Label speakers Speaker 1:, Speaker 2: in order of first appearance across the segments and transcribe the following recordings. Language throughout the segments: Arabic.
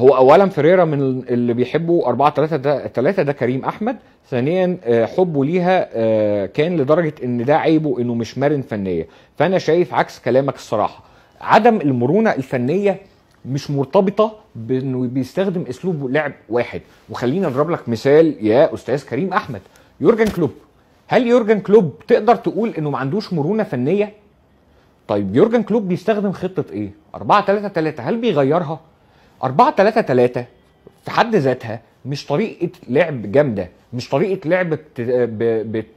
Speaker 1: هو اولا فريرا من اللي بيحبوا 4 3 ده 3 ده كريم احمد ثانيا آه، حبه ليها آه، كان لدرجه ان ده عيبه انه مش مرن فنيا فانا شايف عكس كلامك الصراحه عدم المرونه الفنيه مش مرتبطه بانه بيستخدم اسلوب لعب واحد وخلينا اضرب لك مثال يا استاذ كريم احمد يورجن كلوب هل يورجن كلوب تقدر تقول انه ما عندوش مرونه فنيه طيب يورجن كلوب بيستخدم خطه ايه 4 3 3 هل بيغيرها 4 3 3 في حد ذاتها مش طريقه لعب جامده مش طريقه لعب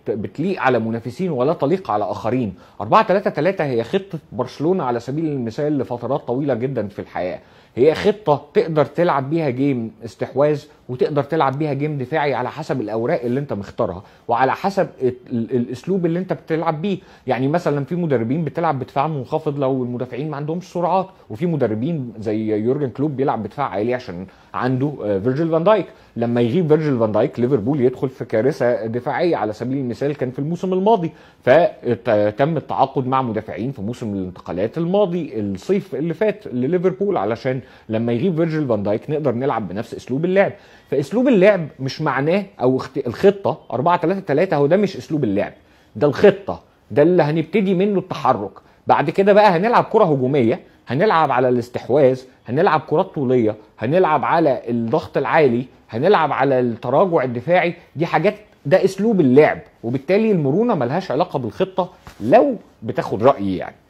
Speaker 1: بتليق على منافسين ولا تليق على اخرين 4 3 3 هي خطه برشلونه على سبيل المثال لفترات طويله جدا في الحياه هي خطه تقدر تلعب بيها جيم استحواذ وتقدر تلعب بيها جيم دفاعي على حسب الاوراق اللي انت مختارها وعلى حسب الاسلوب اللي انت بتلعب بيه يعني مثلا في مدربين بتلعب بدفاع منخفض لو المدافعين ما عندهمش سرعات وفي مدربين زي يورجن كلوب بيلعب بدفاع عالي عشان عنده آه، فيرجيل فان دايك لما يغيب فيرجل فان دايك ليفربول يدخل في كارثه دفاعيه على سبيل المثال كان في الموسم الماضي فتم التعاقد مع مدافعين في موسم الانتقالات الماضي الصيف اللي فات لليفربول علشان لما يغيب فيرجل فان دايك نقدر نلعب بنفس اسلوب اللعب فاسلوب اللعب مش معناه او الخطه 4 3 3 هو ده مش اسلوب اللعب ده الخطه ده اللي هنبتدي منه التحرك بعد كده بقى هنلعب كره هجوميه هنلعب على الاستحواذ هنلعب كرات طوليه هنلعب على الضغط العالي هنلعب على التراجع الدفاعي دي حاجات ده اسلوب اللعب وبالتالي المرونه ملهاش علاقه بالخطه لو بتاخد رايي يعني